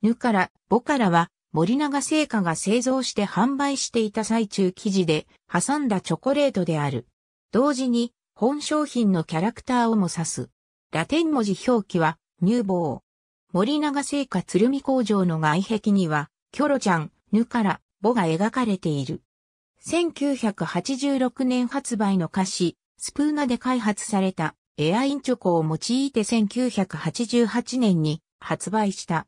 ぬから、ぼからは、森永製菓が製造して販売していた最中生地で挟んだチョコレートである。同時に、本商品のキャラクターをも指す。ラテン文字表記は、乳房。森永製菓鶴見工場の外壁には、キョロちゃん、ぬから、ぼが描かれている。1986年発売の菓子、スプーナで開発されたエアインチョコを用いて1988年に発売した。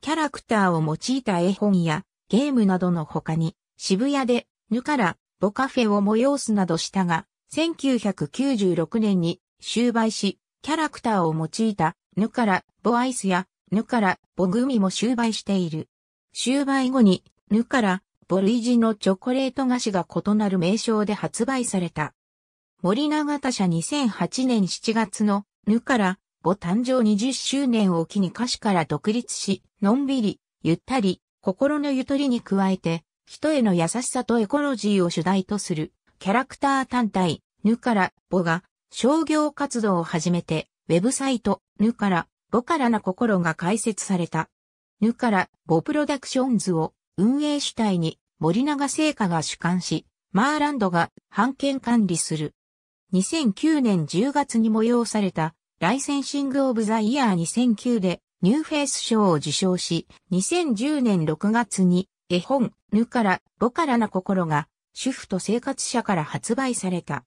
キャラクターを用いた絵本やゲームなどの他に渋谷でぬからボカフェを催すなどしたが、1996年に終売し、キャラクターを用いたぬからボアイスやぬからボグミも終売している。終売後にぬからボ類似のチョコレート菓子が異なる名称で発売された。森永田社2008年7月のぬから歩誕生20周年を機に歌詞から独立し、のんびり、ゆったり、心のゆとりに加えて、人への優しさとエコロジーを主題とする、キャラクター単体、ぬからぼが、商業活動を始めて、ウェブサイト、ぬからぼからな心が開設された。ぬからぼプロダクションズを運営主体に森永製菓が主管し、マーランドが版権管理する。2009年10月に催されたライセンシング・オブ・ザ・イヤー2009でニューフェイス賞を受賞し、2010年6月に絵本、ぬからボカラな心が主婦と生活者から発売された。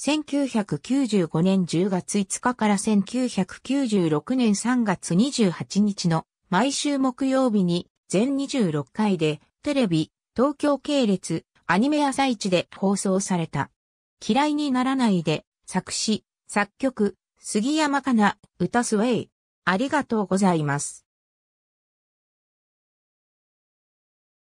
1995年10月5日から1996年3月28日の毎週木曜日に全26回でテレビ、東京系列、アニメ朝市で放送された。嫌いにならないで作詞、作曲、杉山かな、歌すウェイ。ありがとうございます。